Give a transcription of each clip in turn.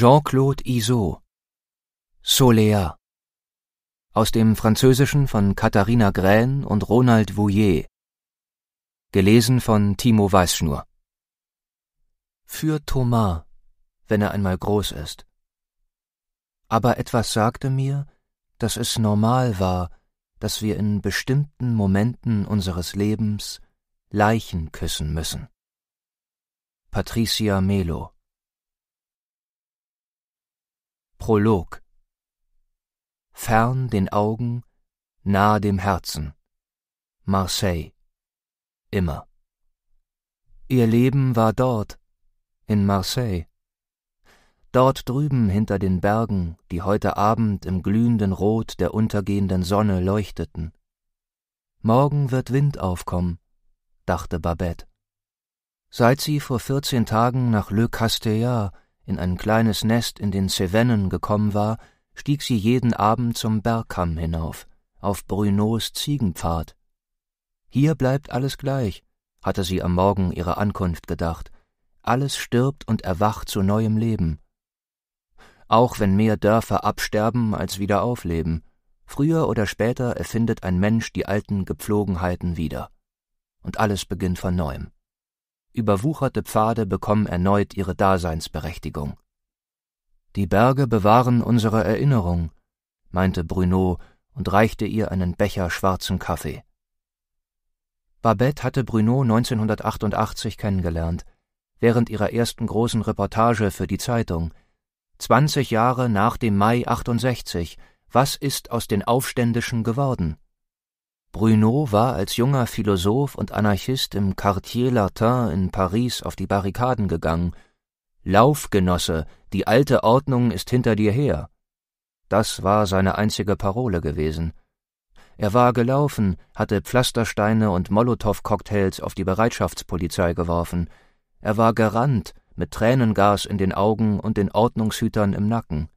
Jean-Claude Isot Solea aus dem Französischen von Katharina Grain und Ronald Vouillet gelesen von Timo Weißschnur Für Thomas, wenn er einmal groß ist. Aber etwas sagte mir, dass es normal war, dass wir in bestimmten Momenten unseres Lebens Leichen küssen müssen. Patricia Melo Prolog Fern den Augen, nah dem Herzen. Marseille. Immer. Ihr Leben war dort, in Marseille. Dort drüben hinter den Bergen, die heute Abend im glühenden Rot der untergehenden Sonne leuchteten. Morgen wird Wind aufkommen, dachte Babette. Seit sie vor vierzehn Tagen nach Le Castellar in ein kleines Nest in den Cevennen gekommen war, stieg sie jeden Abend zum Bergkamm hinauf, auf Brunots Ziegenpfad. Hier bleibt alles gleich, hatte sie am Morgen ihrer Ankunft gedacht, alles stirbt und erwacht zu neuem Leben. Auch wenn mehr Dörfer absterben als wieder aufleben, früher oder später erfindet ein Mensch die alten Gepflogenheiten wieder. Und alles beginnt von neuem. Überwucherte Pfade bekommen erneut ihre Daseinsberechtigung. Die Berge bewahren unsere Erinnerung, meinte Bruno und reichte ihr einen Becher schwarzen Kaffee. Babette hatte Bruno 1988 kennengelernt, während ihrer ersten großen Reportage für die Zeitung. 20 Jahre nach dem Mai 68, was ist aus den Aufständischen geworden? Bruno war als junger Philosoph und Anarchist im Quartier Latin in Paris auf die Barrikaden gegangen. Lauf, Genosse, die alte Ordnung ist hinter dir her. Das war seine einzige Parole gewesen. Er war gelaufen, hatte Pflastersteine und Molotow-Cocktails auf die Bereitschaftspolizei geworfen. Er war gerannt, mit Tränengas in den Augen und den Ordnungshütern im Nacken.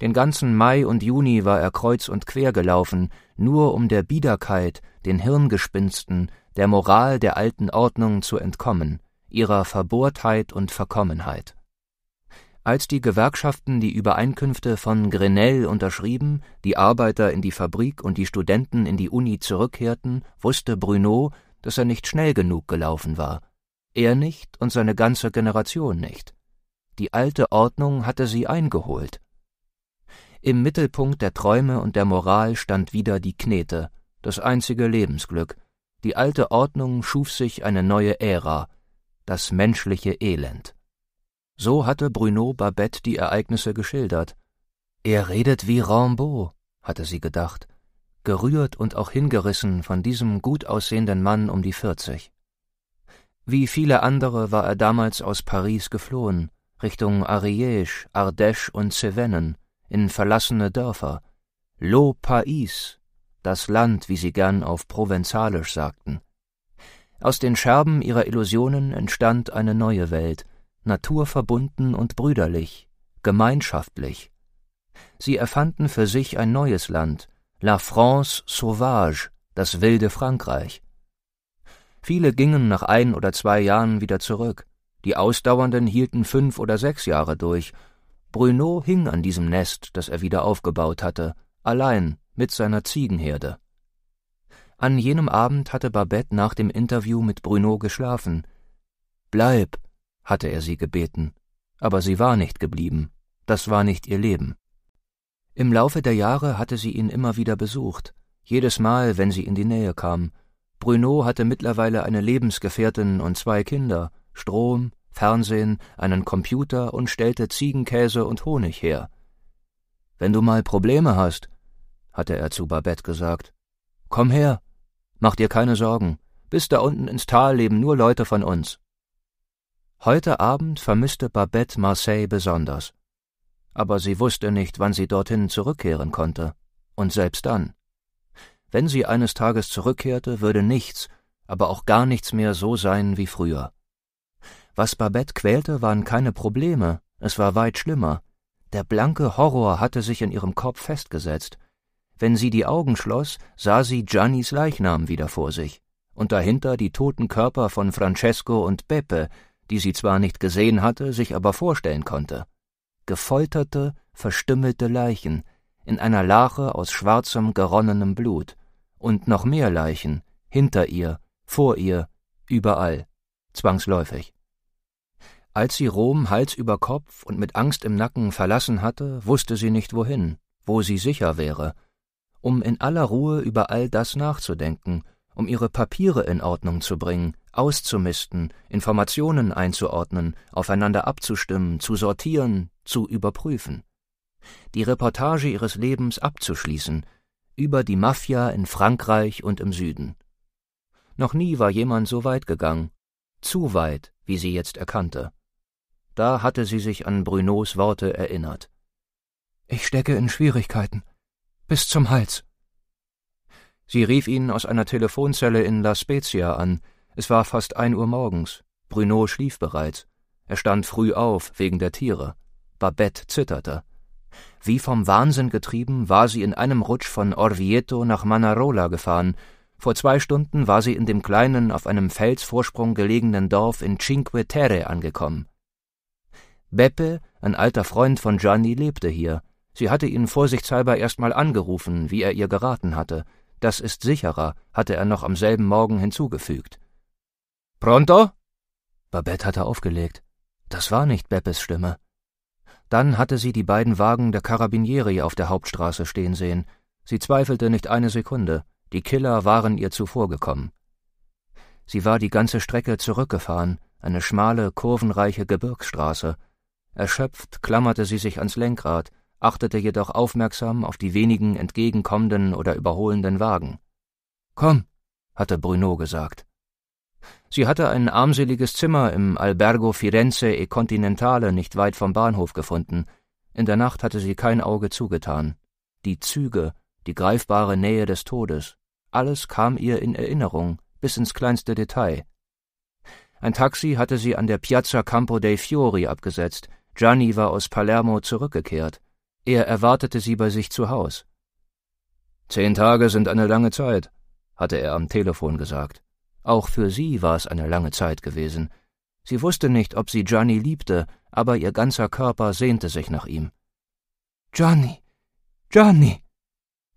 Den ganzen Mai und Juni war er kreuz und quer gelaufen, nur um der Biederkeit, den Hirngespinsten, der Moral der alten Ordnung zu entkommen, ihrer Verbohrtheit und Verkommenheit. Als die Gewerkschaften die Übereinkünfte von Grenelle unterschrieben, die Arbeiter in die Fabrik und die Studenten in die Uni zurückkehrten, wusste Bruno, dass er nicht schnell genug gelaufen war. Er nicht und seine ganze Generation nicht. Die alte Ordnung hatte sie eingeholt. Im Mittelpunkt der Träume und der Moral stand wieder die Knete, das einzige Lebensglück. Die alte Ordnung schuf sich eine neue Ära, das menschliche Elend. So hatte Bruno Babette die Ereignisse geschildert. Er redet wie Rambaud, hatte sie gedacht, gerührt und auch hingerissen von diesem gut aussehenden Mann um die vierzig. Wie viele andere war er damals aus Paris geflohen, Richtung Ariège, Ardèche und Cevennen, in verlassene Dörfer, Lo Pais, das Land, wie sie gern auf Provenzalisch sagten. Aus den Scherben ihrer Illusionen entstand eine neue Welt, naturverbunden und brüderlich, gemeinschaftlich. Sie erfanden für sich ein neues Land, La France Sauvage, das wilde Frankreich. Viele gingen nach ein oder zwei Jahren wieder zurück, die Ausdauernden hielten fünf oder sechs Jahre durch Bruno hing an diesem Nest, das er wieder aufgebaut hatte, allein mit seiner Ziegenherde. An jenem Abend hatte Babette nach dem Interview mit Bruno geschlafen. Bleib, hatte er sie gebeten, aber sie war nicht geblieben, das war nicht ihr Leben. Im Laufe der Jahre hatte sie ihn immer wieder besucht, jedes Mal, wenn sie in die Nähe kam. Bruno hatte mittlerweile eine Lebensgefährtin und zwei Kinder, Strom, Fernsehen, einen Computer und stellte Ziegenkäse und Honig her. Wenn du mal Probleme hast, hatte er zu Babette gesagt, komm her, mach dir keine Sorgen, bis da unten ins Tal leben nur Leute von uns. Heute Abend vermisste Babette Marseille besonders, aber sie wusste nicht, wann sie dorthin zurückkehren konnte, und selbst dann. Wenn sie eines Tages zurückkehrte, würde nichts, aber auch gar nichts mehr so sein wie früher. Was Babette quälte, waren keine Probleme, es war weit schlimmer. Der blanke Horror hatte sich in ihrem Kopf festgesetzt. Wenn sie die Augen schloss, sah sie Giannis Leichnam wieder vor sich, und dahinter die toten Körper von Francesco und Beppe, die sie zwar nicht gesehen hatte, sich aber vorstellen konnte. Gefolterte, verstümmelte Leichen, in einer Lache aus schwarzem, geronnenem Blut, und noch mehr Leichen, hinter ihr, vor ihr, überall, zwangsläufig. Als sie Rom Hals über Kopf und mit Angst im Nacken verlassen hatte, wusste sie nicht wohin, wo sie sicher wäre, um in aller Ruhe über all das nachzudenken, um ihre Papiere in Ordnung zu bringen, auszumisten, Informationen einzuordnen, aufeinander abzustimmen, zu sortieren, zu überprüfen, die Reportage ihres Lebens abzuschließen, über die Mafia in Frankreich und im Süden. Noch nie war jemand so weit gegangen, zu weit, wie sie jetzt erkannte. Da hatte sie sich an Brunots Worte erinnert. Ich stecke in Schwierigkeiten. Bis zum Hals. Sie rief ihn aus einer Telefonzelle in La Spezia an. Es war fast ein Uhr morgens. Bruno schlief bereits. Er stand früh auf, wegen der Tiere. Babette zitterte. Wie vom Wahnsinn getrieben, war sie in einem Rutsch von Orvieto nach Manarola gefahren. Vor zwei Stunden war sie in dem kleinen, auf einem Felsvorsprung gelegenen Dorf in Cinque Terre angekommen. Beppe, ein alter Freund von Gianni, lebte hier. Sie hatte ihn vorsichtshalber erstmal angerufen, wie er ihr geraten hatte. Das ist sicherer, hatte er noch am selben Morgen hinzugefügt. Pronto? Babette hatte aufgelegt. Das war nicht Beppes Stimme. Dann hatte sie die beiden Wagen der Karabinieri auf der Hauptstraße stehen sehen. Sie zweifelte nicht eine Sekunde. Die Killer waren ihr zuvorgekommen. Sie war die ganze Strecke zurückgefahren, eine schmale, kurvenreiche Gebirgsstraße, Erschöpft klammerte sie sich ans Lenkrad, achtete jedoch aufmerksam auf die wenigen entgegenkommenden oder überholenden Wagen. Komm, hatte Bruno gesagt. Sie hatte ein armseliges Zimmer im Albergo Firenze e Continentale nicht weit vom Bahnhof gefunden. In der Nacht hatte sie kein Auge zugetan. Die Züge, die greifbare Nähe des Todes, alles kam ihr in Erinnerung, bis ins kleinste Detail. Ein Taxi hatte sie an der Piazza Campo dei Fiori abgesetzt, Gianni war aus Palermo zurückgekehrt. Er erwartete sie bei sich zu Haus. Zehn Tage sind eine lange Zeit, hatte er am Telefon gesagt. Auch für sie war es eine lange Zeit gewesen. Sie wusste nicht, ob sie Gianni liebte, aber ihr ganzer Körper sehnte sich nach ihm. Gianni. Gianni.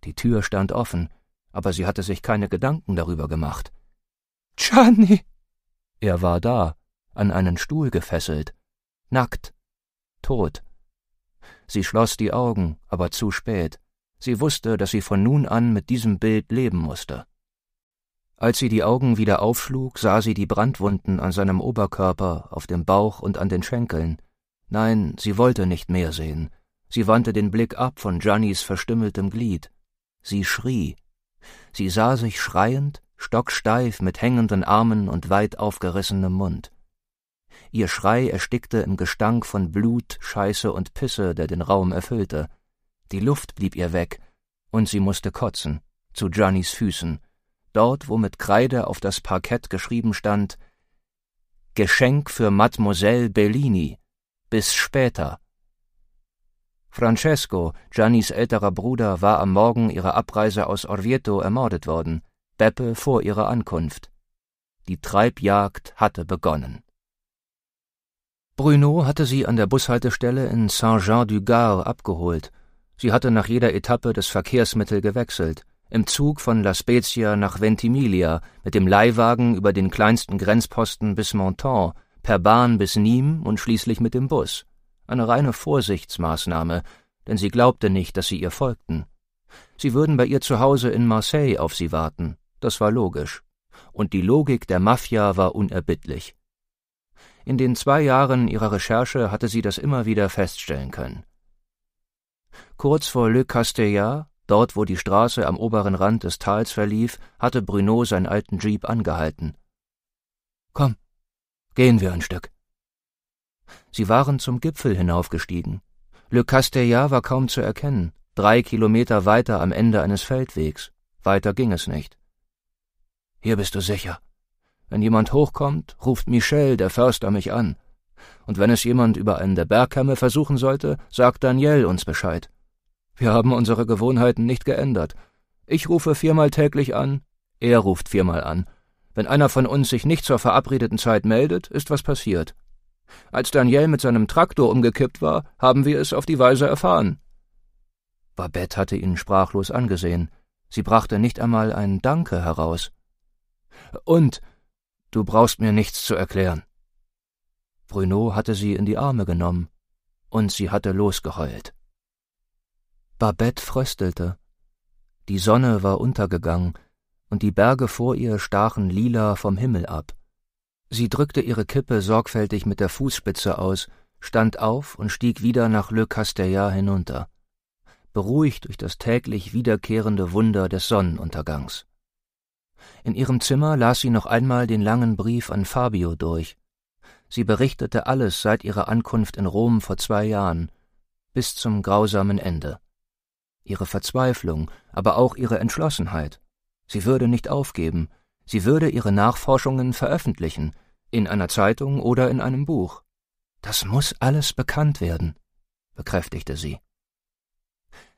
Die Tür stand offen, aber sie hatte sich keine Gedanken darüber gemacht. Gianni. Er war da, an einen Stuhl gefesselt, nackt, tot. Sie schloss die Augen, aber zu spät. Sie wusste, dass sie von nun an mit diesem Bild leben musste. Als sie die Augen wieder aufschlug, sah sie die Brandwunden an seinem Oberkörper, auf dem Bauch und an den Schenkeln. Nein, sie wollte nicht mehr sehen. Sie wandte den Blick ab von Giannis verstümmeltem Glied. Sie schrie. Sie sah sich schreiend, stocksteif mit hängenden Armen und weit aufgerissenem Mund. Ihr Schrei erstickte im Gestank von Blut, Scheiße und Pisse, der den Raum erfüllte. Die Luft blieb ihr weg, und sie musste kotzen, zu Johnnys Füßen, dort, wo mit Kreide auf das Parkett geschrieben stand Geschenk für Mademoiselle Bellini. Bis später. Francesco, Giannis älterer Bruder, war am Morgen ihrer Abreise aus Orvieto ermordet worden, Beppe vor ihrer Ankunft. Die Treibjagd hatte begonnen. Bruno hatte sie an der Bushaltestelle in Saint-Jean-du-Gard abgeholt. Sie hatte nach jeder Etappe das Verkehrsmittel gewechselt. Im Zug von La Spezia nach Ventimiglia, mit dem Leihwagen über den kleinsten Grenzposten bis Monton, per Bahn bis Nîmes und schließlich mit dem Bus. Eine reine Vorsichtsmaßnahme, denn sie glaubte nicht, dass sie ihr folgten. Sie würden bei ihr zu Hause in Marseille auf sie warten. Das war logisch. Und die Logik der Mafia war unerbittlich. In den zwei Jahren ihrer Recherche hatte sie das immer wieder feststellen können. Kurz vor Le Castellar, dort wo die Straße am oberen Rand des Tals verlief, hatte Bruno seinen alten Jeep angehalten. Komm, gehen wir ein Stück. Sie waren zum Gipfel hinaufgestiegen. Le Castellar war kaum zu erkennen, drei Kilometer weiter am Ende eines Feldwegs. Weiter ging es nicht. Hier bist du sicher, wenn jemand hochkommt, ruft Michel, der Förster, mich an. Und wenn es jemand über einen der Bergkämme versuchen sollte, sagt Daniel uns Bescheid. Wir haben unsere Gewohnheiten nicht geändert. Ich rufe viermal täglich an, er ruft viermal an. Wenn einer von uns sich nicht zur verabredeten Zeit meldet, ist was passiert. Als Daniel mit seinem Traktor umgekippt war, haben wir es auf die Weise erfahren. Babette hatte ihn sprachlos angesehen. Sie brachte nicht einmal ein Danke heraus. Und, Du brauchst mir nichts zu erklären. Bruno hatte sie in die Arme genommen, und sie hatte losgeheult. Babette fröstelte. Die Sonne war untergegangen, und die Berge vor ihr stachen lila vom Himmel ab. Sie drückte ihre Kippe sorgfältig mit der Fußspitze aus, stand auf und stieg wieder nach Le Castellar hinunter, beruhigt durch das täglich wiederkehrende Wunder des Sonnenuntergangs. In ihrem Zimmer las sie noch einmal den langen Brief an Fabio durch. Sie berichtete alles seit ihrer Ankunft in Rom vor zwei Jahren, bis zum grausamen Ende. Ihre Verzweiflung, aber auch ihre Entschlossenheit. Sie würde nicht aufgeben, sie würde ihre Nachforschungen veröffentlichen, in einer Zeitung oder in einem Buch. Das muss alles bekannt werden, bekräftigte sie.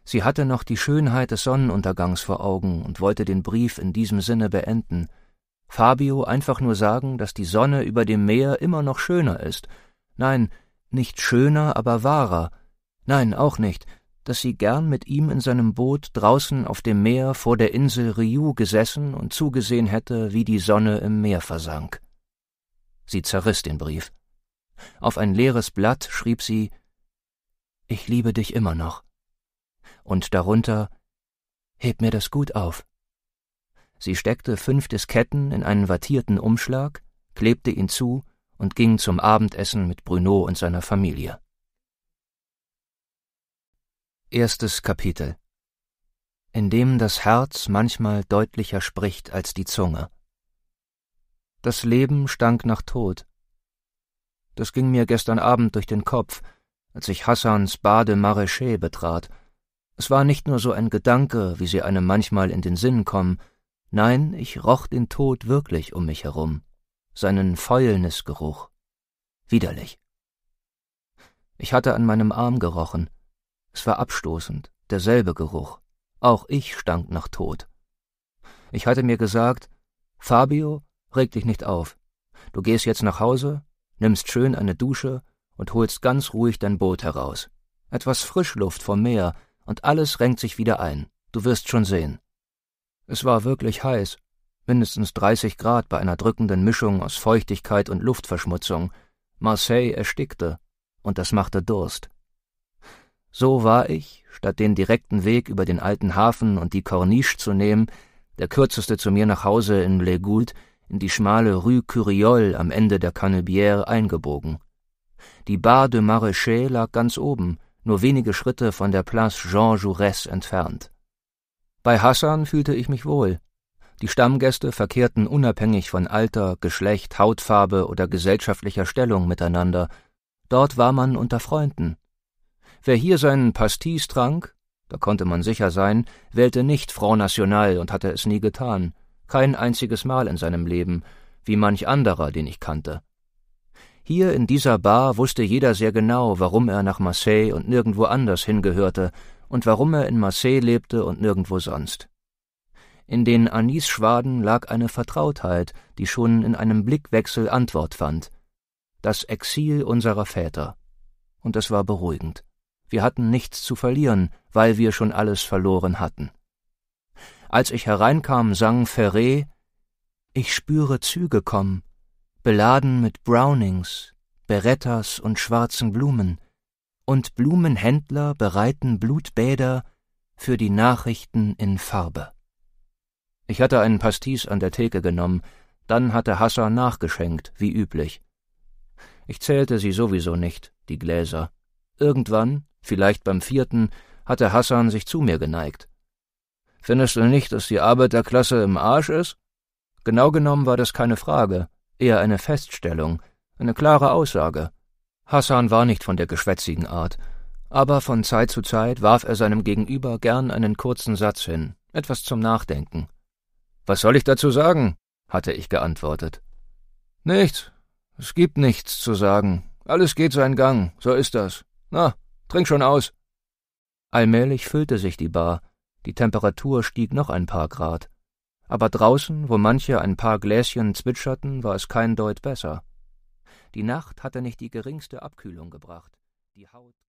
Sie hatte noch die Schönheit des Sonnenuntergangs vor Augen und wollte den Brief in diesem Sinne beenden, Fabio einfach nur sagen, dass die Sonne über dem Meer immer noch schöner ist, nein, nicht schöner, aber wahrer, nein, auch nicht, dass sie gern mit ihm in seinem Boot draußen auf dem Meer vor der Insel Riu gesessen und zugesehen hätte, wie die Sonne im Meer versank. Sie zerriss den Brief. Auf ein leeres Blatt schrieb sie Ich liebe dich immer noch und darunter Heb mir das gut auf. Sie steckte fünf Disketten in einen wattierten Umschlag, klebte ihn zu und ging zum Abendessen mit Bruno und seiner Familie. Erstes Kapitel in dem das Herz manchmal deutlicher spricht als die Zunge. Das Leben stank nach Tod. Das ging mir gestern Abend durch den Kopf, als ich Hassans Bade Maréchal betrat es war nicht nur so ein Gedanke, wie sie einem manchmal in den Sinn kommen, nein, ich roch den Tod wirklich um mich herum, seinen Fäulnisgeruch. Widerlich. Ich hatte an meinem Arm gerochen. Es war abstoßend, derselbe Geruch. Auch ich stank nach Tod. Ich hatte mir gesagt, Fabio, reg dich nicht auf. Du gehst jetzt nach Hause, nimmst schön eine Dusche und holst ganz ruhig dein Boot heraus. Etwas Frischluft vom Meer, und alles renkt sich wieder ein. Du wirst schon sehen. Es war wirklich heiß, mindestens 30 Grad bei einer drückenden Mischung aus Feuchtigkeit und Luftverschmutzung. Marseille erstickte, und das machte Durst. So war ich, statt den direkten Weg über den alten Hafen und die Corniche zu nehmen, der kürzeste zu mir nach Hause in Le Gould, in die schmale Rue Curiole am Ende der Canebière eingebogen. Die Bar de Marechais lag ganz oben, nur wenige Schritte von der Place Jean Jaurès entfernt. Bei Hassan fühlte ich mich wohl. Die Stammgäste verkehrten unabhängig von Alter, Geschlecht, Hautfarbe oder gesellschaftlicher Stellung miteinander. Dort war man unter Freunden. Wer hier seinen Pastis trank, da konnte man sicher sein, wählte nicht Front National und hatte es nie getan, kein einziges Mal in seinem Leben, wie manch anderer, den ich kannte. Hier in dieser Bar wusste jeder sehr genau, warum er nach Marseille und nirgendwo anders hingehörte und warum er in Marseille lebte und nirgendwo sonst. In den Anisschwaden lag eine Vertrautheit, die schon in einem Blickwechsel Antwort fand. Das Exil unserer Väter. Und es war beruhigend. Wir hatten nichts zu verlieren, weil wir schon alles verloren hatten. Als ich hereinkam, sang Ferré Ich spüre Züge kommen, beladen mit Brownings, Berettas und schwarzen Blumen, und Blumenhändler bereiten Blutbäder für die Nachrichten in Farbe. Ich hatte einen Pastis an der Theke genommen, dann hatte Hassan nachgeschenkt, wie üblich. Ich zählte sie sowieso nicht, die Gläser. Irgendwann, vielleicht beim vierten, hatte Hassan sich zu mir geneigt. Findest du nicht, dass die Arbeiterklasse im Arsch ist? Genau genommen war das keine Frage, eher eine Feststellung, eine klare Aussage. Hassan war nicht von der geschwätzigen Art, aber von Zeit zu Zeit warf er seinem Gegenüber gern einen kurzen Satz hin, etwas zum Nachdenken. Was soll ich dazu sagen? hatte ich geantwortet. Nichts. Es gibt nichts zu sagen. Alles geht seinen Gang, so ist das. Na, trink schon aus. Allmählich füllte sich die Bar, die Temperatur stieg noch ein paar Grad aber draußen, wo manche ein paar Gläschen zwitscherten, war es kein Deut besser. Die Nacht hatte nicht die geringste Abkühlung gebracht, die Haut